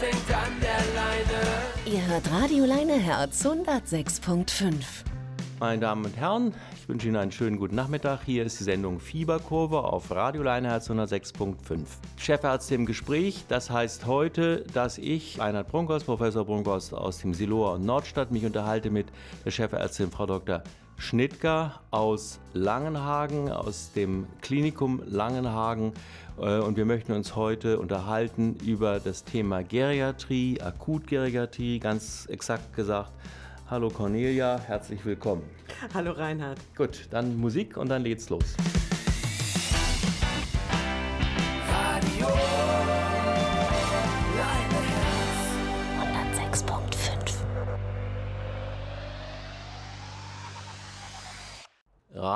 hängt an der Leine. Ihr hört Radio Herz 106.5. Meine Damen und Herren, ich wünsche Ihnen einen schönen guten Nachmittag. Hier ist die Sendung Fieberkurve auf Radio Herz 106.5. Chefärzte im Gespräch, das heißt heute, dass ich, Reinhard Brunkhorst, Professor Brunkhorst aus dem Siloer und Nordstadt, mich unterhalte mit der Chefärztin Frau Dr. Schnittger aus Langenhagen, aus dem Klinikum Langenhagen. Äh, und wir möchten uns heute unterhalten über das Thema Geriatrie, Akutgeriatrie, ganz exakt gesagt. Hallo Cornelia, herzlich willkommen. Hallo Reinhard. Gut, dann Musik und dann geht's los.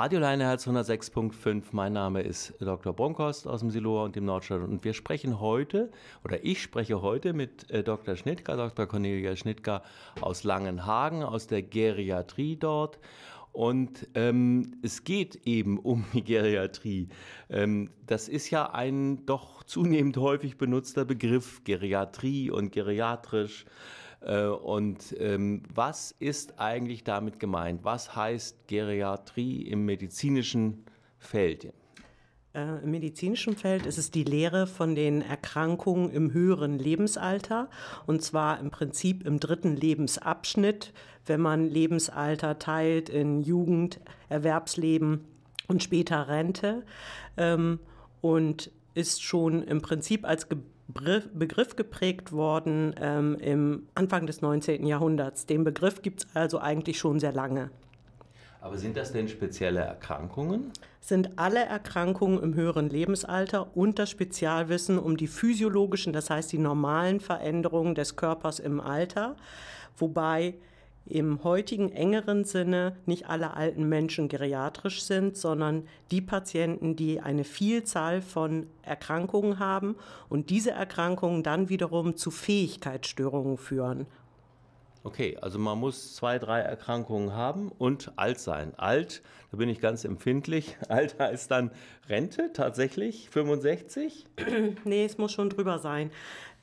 Radio Leineherz 106.5. Mein Name ist Dr. Bronkhorst aus dem Siloa und dem Nordstadt und wir sprechen heute oder ich spreche heute mit äh, Dr. Schnittger, Dr. Cornelia Schnittger aus Langenhagen, aus der Geriatrie dort. Und ähm, es geht eben um die Geriatrie. Ähm, das ist ja ein doch zunehmend häufig benutzter Begriff, Geriatrie und geriatrisch. Äh, und ähm, was ist eigentlich damit gemeint? Was heißt Geriatrie im medizinischen Feld? Äh, Im medizinischen Feld ist es die Lehre von den Erkrankungen im höheren Lebensalter und zwar im Prinzip im dritten Lebensabschnitt, wenn man Lebensalter teilt in Jugend, Erwerbsleben und später Rente. Ähm, und ist schon im Prinzip als Begriff, Begriff geprägt worden ähm, im Anfang des 19. Jahrhunderts. Den Begriff gibt es also eigentlich schon sehr lange. Aber sind das denn spezielle Erkrankungen? Sind alle Erkrankungen im höheren Lebensalter und das Spezialwissen um die physiologischen, das heißt die normalen Veränderungen des Körpers im Alter, wobei im heutigen engeren Sinne nicht alle alten Menschen geriatrisch sind, sondern die Patienten, die eine Vielzahl von Erkrankungen haben und diese Erkrankungen dann wiederum zu Fähigkeitsstörungen führen. Okay, also man muss zwei, drei Erkrankungen haben und alt sein. Alt, da bin ich ganz empfindlich. Alter ist dann Rente tatsächlich, 65? nee, es muss schon drüber sein.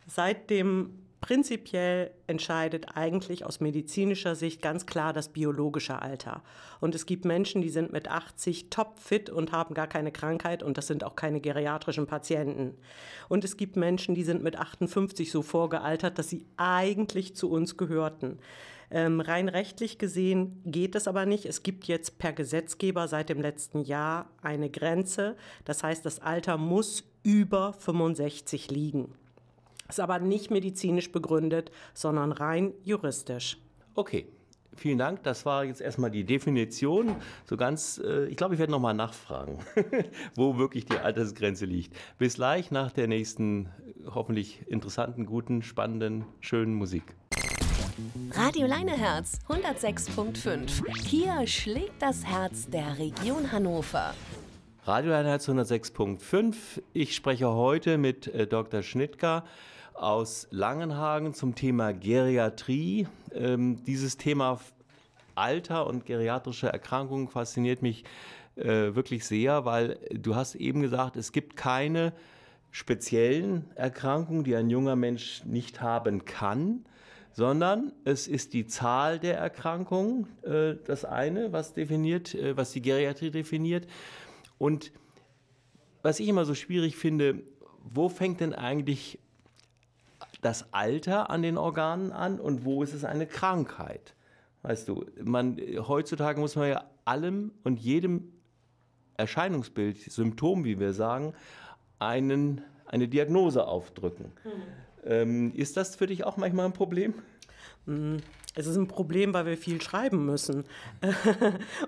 Seit dem Prinzipiell entscheidet eigentlich aus medizinischer Sicht ganz klar das biologische Alter. Und es gibt Menschen, die sind mit 80 topfit und haben gar keine Krankheit und das sind auch keine geriatrischen Patienten. Und es gibt Menschen, die sind mit 58 so vorgealtert, dass sie eigentlich zu uns gehörten. Ähm, rein rechtlich gesehen geht es aber nicht. Es gibt jetzt per Gesetzgeber seit dem letzten Jahr eine Grenze. Das heißt, das Alter muss über 65 liegen. Ist aber nicht medizinisch begründet, sondern rein juristisch. Okay. Vielen Dank. Das war jetzt erstmal die Definition. So ganz, äh, ich glaube, ich werde nochmal nachfragen, wo wirklich die Altersgrenze liegt. Bis gleich nach der nächsten, äh, hoffentlich interessanten, guten, spannenden, schönen Musik. Radio Leineherz 106.5. Hier schlägt das Herz der Region Hannover. Radio Leineherz 106.5. Ich spreche heute mit äh, Dr. Schnittger aus Langenhagen zum Thema Geriatrie. Ähm, dieses Thema Alter und geriatrische Erkrankungen fasziniert mich äh, wirklich sehr, weil du hast eben gesagt, es gibt keine speziellen Erkrankungen, die ein junger Mensch nicht haben kann, sondern es ist die Zahl der Erkrankungen, äh, das eine, was definiert, äh, was die Geriatrie definiert. Und was ich immer so schwierig finde, wo fängt denn eigentlich das Alter an den Organen an und wo ist es eine Krankheit? Weißt du, man, heutzutage muss man ja allem und jedem Erscheinungsbild, Symptom, wie wir sagen, einen, eine Diagnose aufdrücken. Mhm. Ähm, ist das für dich auch manchmal ein Problem? es ist ein Problem, weil wir viel schreiben müssen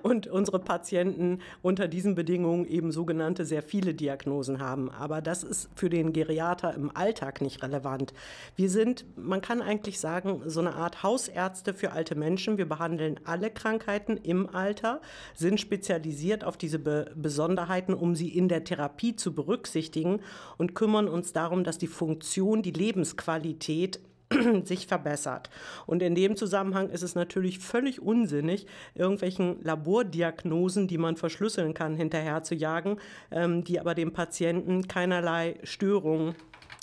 und unsere Patienten unter diesen Bedingungen eben sogenannte sehr viele Diagnosen haben. Aber das ist für den Geriater im Alltag nicht relevant. Wir sind, man kann eigentlich sagen, so eine Art Hausärzte für alte Menschen. Wir behandeln alle Krankheiten im Alter, sind spezialisiert auf diese Be Besonderheiten, um sie in der Therapie zu berücksichtigen und kümmern uns darum, dass die Funktion, die Lebensqualität sich verbessert. Und in dem Zusammenhang ist es natürlich völlig unsinnig, irgendwelchen Labordiagnosen, die man verschlüsseln kann, hinterher zu jagen, ähm, die aber dem Patienten keinerlei Störungen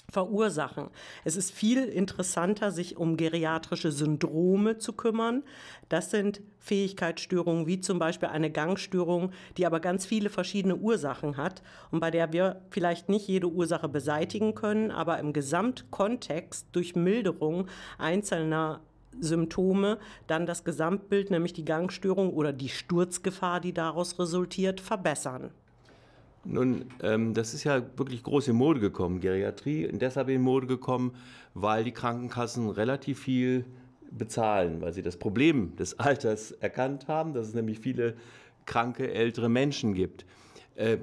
verursachen. Es ist viel interessanter, sich um geriatrische Syndrome zu kümmern. Das sind Fähigkeitsstörungen wie zum Beispiel eine Gangstörung, die aber ganz viele verschiedene Ursachen hat und bei der wir vielleicht nicht jede Ursache beseitigen können, aber im Gesamtkontext durch Milderung einzelner Symptome dann das Gesamtbild, nämlich die Gangstörung oder die Sturzgefahr, die daraus resultiert, verbessern. Nun, ähm, das ist ja wirklich groß in Mode gekommen, Geriatrie. Und deshalb in Mode gekommen, weil die Krankenkassen relativ viel bezahlen, weil sie das Problem des Alters erkannt haben, dass es nämlich viele kranke ältere Menschen gibt. Äh,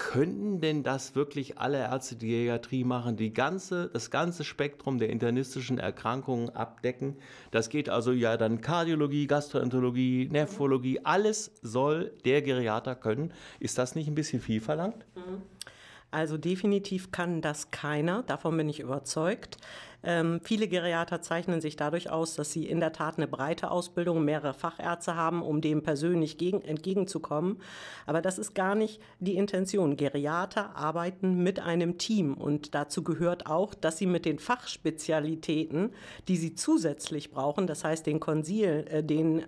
könnten denn das wirklich alle Ärzte die Geriatrie machen, die ganze, das ganze Spektrum der internistischen Erkrankungen abdecken? Das geht also ja dann Kardiologie, Gastroenterologie, Nephrologie, alles soll der Geriater können. Ist das nicht ein bisschen viel verlangt? Mhm. Also definitiv kann das keiner, davon bin ich überzeugt. Ähm, viele Geriater zeichnen sich dadurch aus, dass sie in der Tat eine breite Ausbildung, mehrere Fachärzte haben, um dem persönlich gegen, entgegenzukommen. Aber das ist gar nicht die Intention. Geriater arbeiten mit einem Team und dazu gehört auch, dass sie mit den Fachspezialitäten, die sie zusätzlich brauchen, das heißt den Konsil, äh, den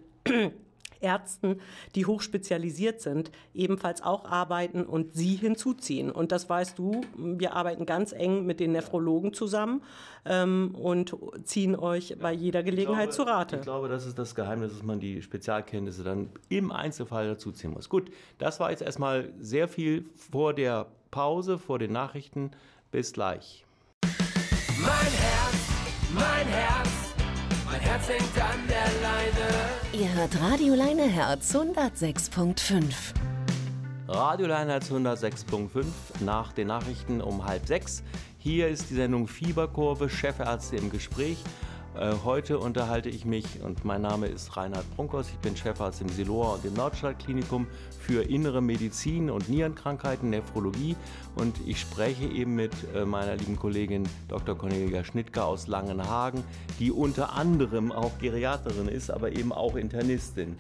Ärzten, die hochspezialisiert sind, ebenfalls auch arbeiten und sie hinzuziehen. Und das weißt du, wir arbeiten ganz eng mit den Nephrologen zusammen ähm, und ziehen euch ja. bei jeder Gelegenheit glaube, zu Rate. Ich glaube, das ist das Geheimnis, dass man die Spezialkenntnisse dann im Einzelfall dazu ziehen muss. Gut, das war jetzt erstmal sehr viel vor der Pause, vor den Nachrichten. Bis gleich. Mein Herz, mein Herz, mein Herz hängt an der Leine. Ihr hört Radio Leineherz 106.5. Radio Leineherz 106.5 nach den Nachrichten um halb sechs. Hier ist die Sendung Fieberkurve, Chefärzte im Gespräch. Äh, heute unterhalte ich mich und mein Name ist Reinhard Brunkos. Ich bin Chefarzt im Siloa und im Nordstadtklinikum für innere Medizin und Nierenkrankheiten, Nephrologie. Und ich spreche eben mit äh, meiner lieben Kollegin Dr. Cornelia Schnittger aus Langenhagen, die unter anderem auch Geriaterin ist, aber eben auch Internistin.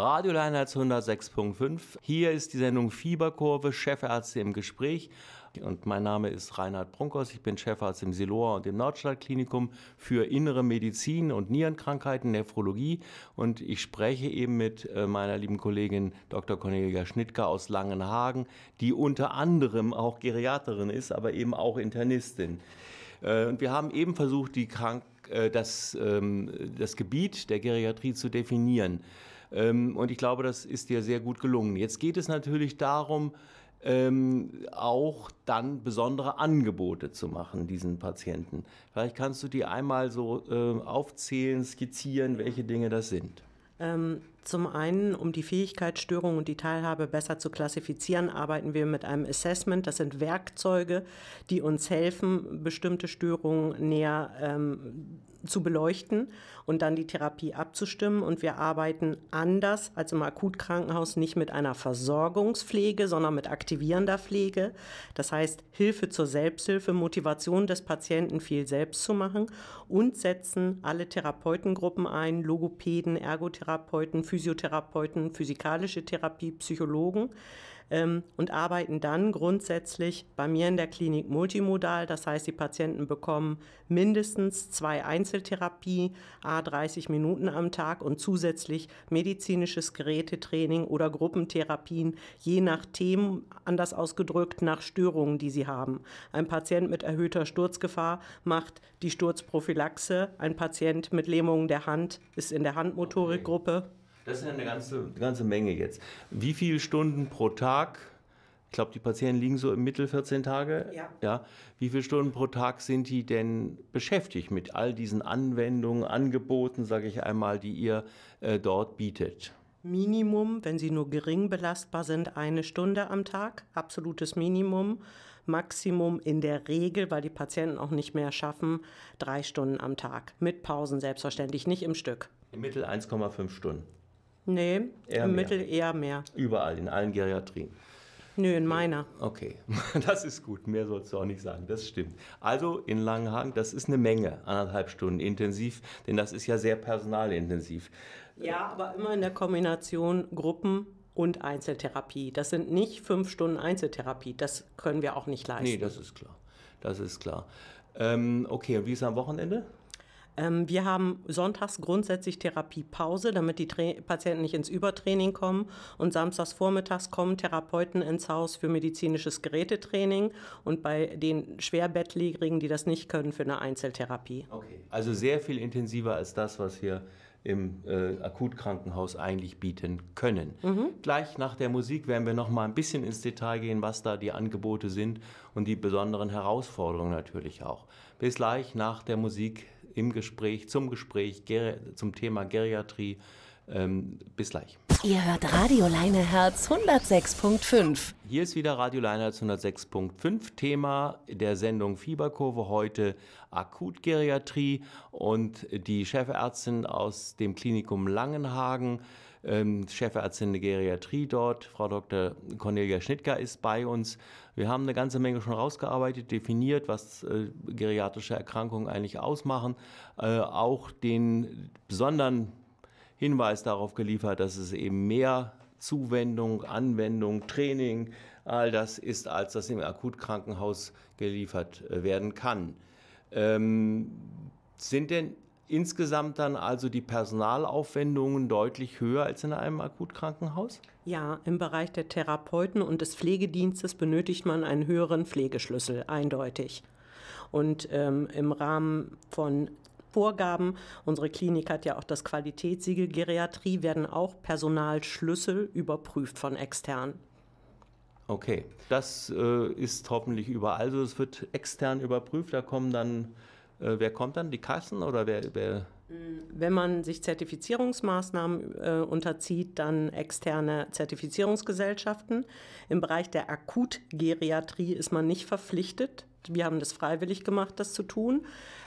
Radio Leinheits 106.5. Hier ist die Sendung Fieberkurve, Chefärzte im Gespräch. Und mein Name ist Reinhard Prunkos. Ich bin Chefarzt im Siloa und im Nordstadtklinikum für innere Medizin und Nierenkrankheiten, Nephrologie. Und ich spreche eben mit äh, meiner lieben Kollegin Dr. Cornelia Schnittger aus Langenhagen, die unter anderem auch Geriaterin ist, aber eben auch Internistin. Äh, und wir haben eben versucht, die Krank äh, das, ähm, das Gebiet der Geriatrie zu definieren. Ähm, und ich glaube, das ist dir sehr gut gelungen. Jetzt geht es natürlich darum, ähm, auch dann besondere Angebote zu machen, diesen Patienten. Vielleicht kannst du die einmal so äh, aufzählen, skizzieren, welche Dinge das sind. Ähm, zum einen, um die Fähigkeitsstörung und die Teilhabe besser zu klassifizieren, arbeiten wir mit einem Assessment. Das sind Werkzeuge, die uns helfen, bestimmte Störungen näher ähm, zu beleuchten und dann die Therapie abzustimmen. Und wir arbeiten anders als im Akutkrankenhaus nicht mit einer Versorgungspflege, sondern mit aktivierender Pflege. Das heißt, Hilfe zur Selbsthilfe, Motivation des Patienten, viel selbst zu machen und setzen alle Therapeutengruppen ein, Logopäden, Ergotherapeuten, Physiotherapeuten, Physiotherapeuten, physikalische Therapie, Psychologen ähm, und arbeiten dann grundsätzlich bei mir in der Klinik multimodal. Das heißt, die Patienten bekommen mindestens zwei Einzeltherapie, a 30 Minuten am Tag und zusätzlich medizinisches Gerätetraining oder Gruppentherapien, je nach Themen, anders ausgedrückt, nach Störungen, die sie haben. Ein Patient mit erhöhter Sturzgefahr macht die Sturzprophylaxe. Ein Patient mit Lähmungen der Hand ist in der Handmotorikgruppe. Das ist ja eine ganze, eine ganze Menge jetzt. Wie viele Stunden pro Tag? Ich glaube, die Patienten liegen so im Mittel 14 Tage. Ja. ja. Wie viele Stunden pro Tag sind die denn beschäftigt mit all diesen Anwendungen, Angeboten, sage ich einmal, die ihr äh, dort bietet? Minimum, wenn sie nur gering belastbar sind, eine Stunde am Tag, absolutes Minimum. Maximum in der Regel, weil die Patienten auch nicht mehr schaffen, drei Stunden am Tag. Mit Pausen selbstverständlich, nicht im Stück. Im Mittel 1,5 Stunden. Nee, eher im mehr. Mittel eher mehr. Überall, in allen Geriatrien. Nö, in meiner. Okay, das ist gut. Mehr sollst du auch nicht sagen. Das stimmt. Also in Langenhagen, das ist eine Menge, anderthalb Stunden intensiv, denn das ist ja sehr personalintensiv. Ja, aber immer in der Kombination Gruppen und Einzeltherapie. Das sind nicht fünf Stunden Einzeltherapie. Das können wir auch nicht leisten. Nee, das ist klar. Das ist klar. Ähm, okay, und wie ist es am Wochenende? Ähm, wir haben sonntags grundsätzlich Therapiepause, damit die Tra Patienten nicht ins Übertraining kommen. Und samstags vormittags kommen Therapeuten ins Haus für medizinisches Gerätetraining und bei den Schwerbettlägerigen, die das nicht können, für eine Einzeltherapie. Okay, also sehr viel intensiver als das, was wir im äh, Akutkrankenhaus eigentlich bieten können. Mhm. Gleich nach der Musik werden wir noch mal ein bisschen ins Detail gehen, was da die Angebote sind und die besonderen Herausforderungen natürlich auch. Bis gleich nach der Musik im Gespräch, zum Gespräch, zum Thema Geriatrie. Ähm, bis gleich. Ihr hört Radio Leineherz 106.5. Hier ist wieder Radio Leineherz 106.5. Thema der Sendung Fieberkurve heute Akutgeriatrie und die Chefärztin aus dem Klinikum Langenhagen ähm, Chefärztin der Geriatrie dort, Frau Dr. Cornelia Schnittger ist bei uns. Wir haben eine ganze Menge schon rausgearbeitet, definiert, was äh, geriatrische Erkrankungen eigentlich ausmachen, äh, auch den besonderen Hinweis darauf geliefert, dass es eben mehr Zuwendung, Anwendung, Training, all das ist, als das im Akutkrankenhaus geliefert äh, werden kann. Ähm, sind denn insgesamt dann also die Personalaufwendungen deutlich höher als in einem Akutkrankenhaus? Ja, im Bereich der Therapeuten und des Pflegedienstes benötigt man einen höheren Pflegeschlüssel, eindeutig. Und ähm, im Rahmen von Vorgaben. Unsere Klinik hat ja auch das Qualitätssiegel Geriatrie, werden auch Personalschlüssel überprüft von extern. Okay, das äh, ist hoffentlich überall so. Es wird extern überprüft, da kommen dann äh, wer kommt dann? Die Kassen oder wer? wer? Wenn man sich Zertifizierungsmaßnahmen äh, unterzieht, dann externe Zertifizierungsgesellschaften. Im Bereich der Akutgeriatrie ist man nicht verpflichtet, gemacht. Wir haben das freiwillig gemacht, das zu tun.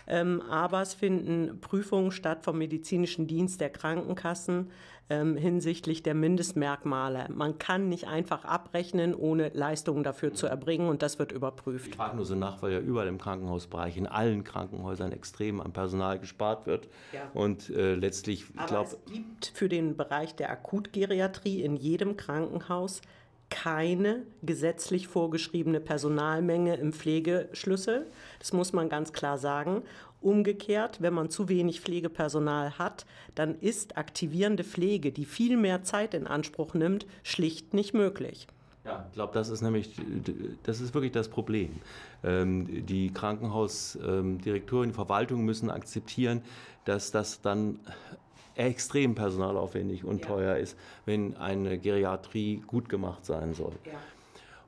Ähm, aber es finden Prüfungen statt vom medizinischen Dienst der Krankenkassen ähm, hinsichtlich der Mindestmerkmale. Man kann nicht einfach abrechnen, ohne Leistungen dafür zu erbringen und das wird überprüft. Ich frage nur so nach, weil ja überall im Krankenhausbereich, in allen Krankenhäusern extrem am Personal gespart wird. Ja. Und äh, letztlich, ich glaube. Es gibt für den Bereich der Akutgeriatrie in jedem Krankenhaus keine gesetzlich vorgeschriebene Personalmenge im Pflegeschlüssel. Das muss man ganz klar sagen. Umgekehrt, wenn man zu wenig Pflegepersonal hat, dann ist aktivierende Pflege, die viel mehr Zeit in Anspruch nimmt, schlicht nicht möglich. Ja, ich glaube, das ist nämlich, das ist wirklich das Problem. Ähm, die Krankenhausdirektoren, ähm, die Verwaltung müssen akzeptieren, dass das dann extrem personalaufwendig und ja. teuer ist, wenn eine Geriatrie gut gemacht sein soll. Ja.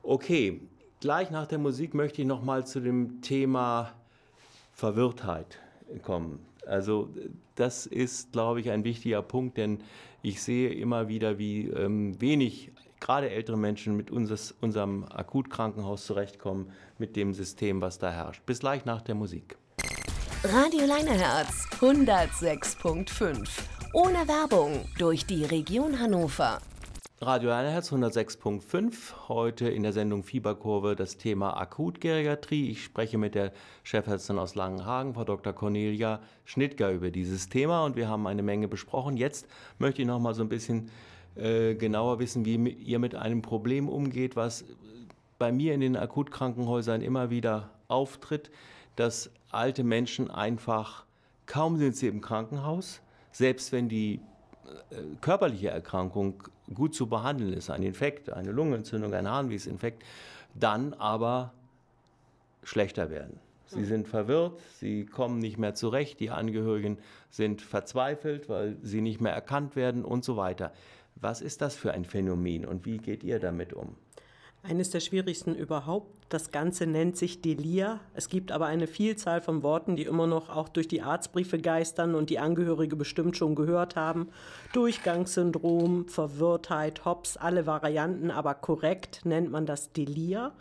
Okay, gleich nach der Musik möchte ich noch mal zu dem Thema Verwirrtheit kommen. Also das ist, glaube ich, ein wichtiger Punkt, denn ich sehe immer wieder, wie ähm, wenig gerade ältere Menschen mit unseres, unserem Akutkrankenhaus zurechtkommen, mit dem System, was da herrscht. Bis gleich nach der Musik. Radio Leineherz 106.5 ohne Werbung durch die Region Hannover. Radio Herz 106.5, heute in der Sendung Fieberkurve das Thema Akutgeriatrie. Ich spreche mit der Chefärztin aus Langenhagen, Frau Dr. Cornelia Schnittger, über dieses Thema und wir haben eine Menge besprochen. Jetzt möchte ich noch mal so ein bisschen äh, genauer wissen, wie ihr mit einem Problem umgeht, was bei mir in den Akutkrankenhäusern immer wieder auftritt, dass alte Menschen einfach, kaum sind sie im Krankenhaus, selbst wenn die äh, körperliche Erkrankung gut zu behandeln ist, ein Infekt, eine Lungenentzündung, ein Harnwegsinfekt, dann aber schlechter werden. Sie sind verwirrt, sie kommen nicht mehr zurecht, die Angehörigen sind verzweifelt, weil sie nicht mehr erkannt werden und so weiter. Was ist das für ein Phänomen und wie geht ihr damit um? Eines der schwierigsten überhaupt. Das Ganze nennt sich Delir. Es gibt aber eine Vielzahl von Worten, die immer noch auch durch die Arztbriefe geistern und die Angehörige bestimmt schon gehört haben. Durchgangssyndrom, Verwirrtheit, Hops, alle Varianten, aber korrekt nennt man das Delir.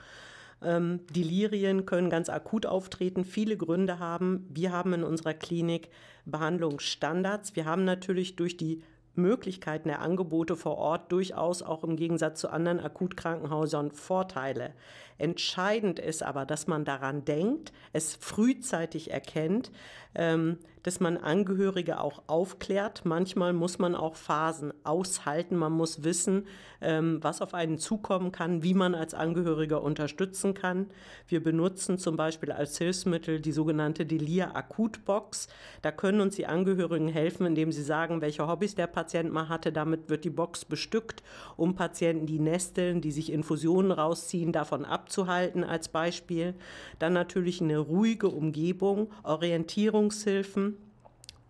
Ähm, Delirien können ganz akut auftreten, viele Gründe haben. Wir haben in unserer Klinik Behandlungsstandards. Wir haben natürlich durch die Möglichkeiten der Angebote vor Ort durchaus auch im Gegensatz zu anderen Akutkrankenhäusern Vorteile. Entscheidend ist aber, dass man daran denkt, es frühzeitig erkennt, ähm, dass man Angehörige auch aufklärt. Manchmal muss man auch Phasen aushalten. Man muss wissen, ähm, was auf einen zukommen kann, wie man als Angehöriger unterstützen kann. Wir benutzen zum Beispiel als Hilfsmittel die sogenannte Delir Akutbox. Da können uns die Angehörigen helfen, indem sie sagen, welche Hobbys der Patient mal hatte. Damit wird die Box bestückt, um Patienten, die nesteln, die sich Infusionen rausziehen, davon abzuhalten als Beispiel. Dann natürlich eine ruhige Umgebung, Orientierungshilfen,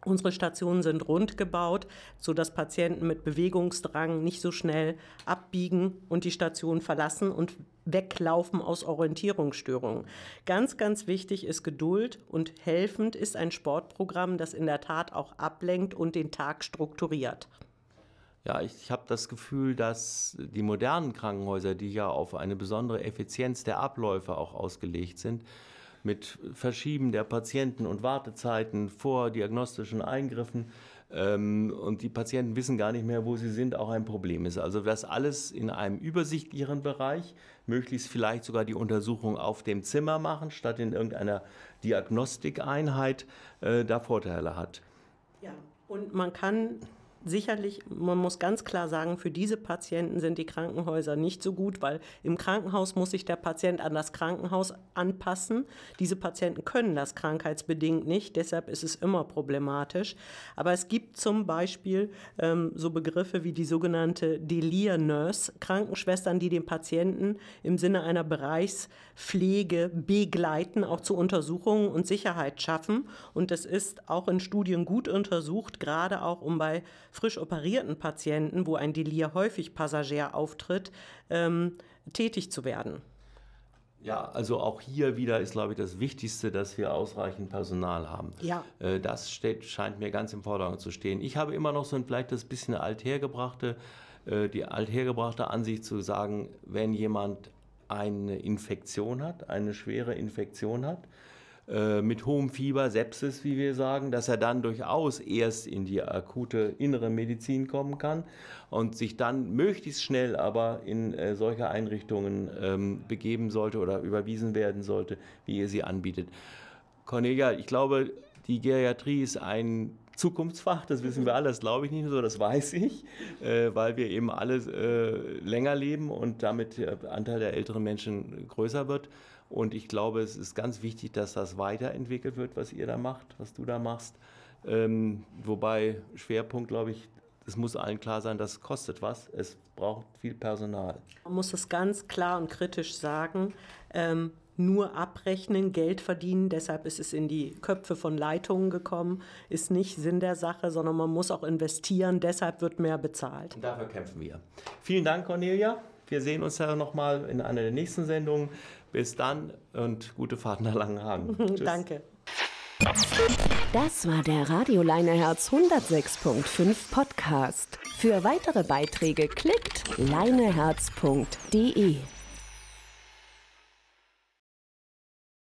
Unsere Stationen sind rund gebaut, sodass Patienten mit Bewegungsdrang nicht so schnell abbiegen und die Station verlassen und weglaufen aus Orientierungsstörungen. Ganz, ganz wichtig ist Geduld und helfend ist ein Sportprogramm, das in der Tat auch ablenkt und den Tag strukturiert. Ja, ich, ich habe das Gefühl, dass die modernen Krankenhäuser, die ja auf eine besondere Effizienz der Abläufe auch ausgelegt sind, mit Verschieben der Patienten und Wartezeiten vor diagnostischen Eingriffen ähm, und die Patienten wissen gar nicht mehr, wo sie sind, auch ein Problem ist. Also das alles in einem übersichtlicheren Bereich, möglichst vielleicht sogar die Untersuchung auf dem Zimmer machen, statt in irgendeiner Diagnostikeinheit, äh, da Vorteile hat. Ja, und man kann sicherlich, man muss ganz klar sagen, für diese Patienten sind die Krankenhäuser nicht so gut, weil im Krankenhaus muss sich der Patient an das Krankenhaus anpassen. Diese Patienten können das krankheitsbedingt nicht, deshalb ist es immer problematisch. Aber es gibt zum Beispiel ähm, so Begriffe wie die sogenannte Delir-Nurse, Krankenschwestern, die den Patienten im Sinne einer Bereichspflege begleiten, auch zu Untersuchungen und Sicherheit schaffen. Und das ist auch in Studien gut untersucht, gerade auch um bei frisch operierten Patienten, wo ein Delir häufig passagär auftritt, ähm, tätig zu werden? Ja, also auch hier wieder ist, glaube ich, das Wichtigste, dass wir ausreichend Personal haben. Ja. Äh, das steht, scheint mir ganz im Vordergrund zu stehen. Ich habe immer noch so ein vielleicht das bisschen althergebrachte, äh, die althergebrachte Ansicht zu sagen, wenn jemand eine Infektion hat, eine schwere Infektion hat, äh, mit hohem Fieber, Sepsis, wie wir sagen, dass er dann durchaus erst in die akute innere Medizin kommen kann und sich dann möglichst schnell aber in äh, solche Einrichtungen ähm, begeben sollte oder überwiesen werden sollte, wie ihr sie anbietet. Cornelia, ich glaube, die Geriatrie ist ein Zukunftsfach, das wissen wir alle, das glaube ich nicht so, das weiß ich, äh, weil wir eben alle äh, länger leben und damit der Anteil der älteren Menschen größer wird. Und ich glaube, es ist ganz wichtig, dass das weiterentwickelt wird, was ihr da macht, was du da machst. Ähm, wobei Schwerpunkt, glaube ich, es muss allen klar sein, das kostet was. Es braucht viel Personal. Man muss es ganz klar und kritisch sagen. Ähm, nur abrechnen, Geld verdienen, deshalb ist es in die Köpfe von Leitungen gekommen, ist nicht Sinn der Sache, sondern man muss auch investieren, deshalb wird mehr bezahlt. Und dafür kämpfen wir. Vielen Dank, Cornelia. Wir sehen uns ja nochmal in einer der nächsten Sendungen. Bis dann und gute Fahrt nach Langenhagen. Danke. Das war der Radio Leineherz 106.5 Podcast. Für weitere Beiträge klickt leineherz.de.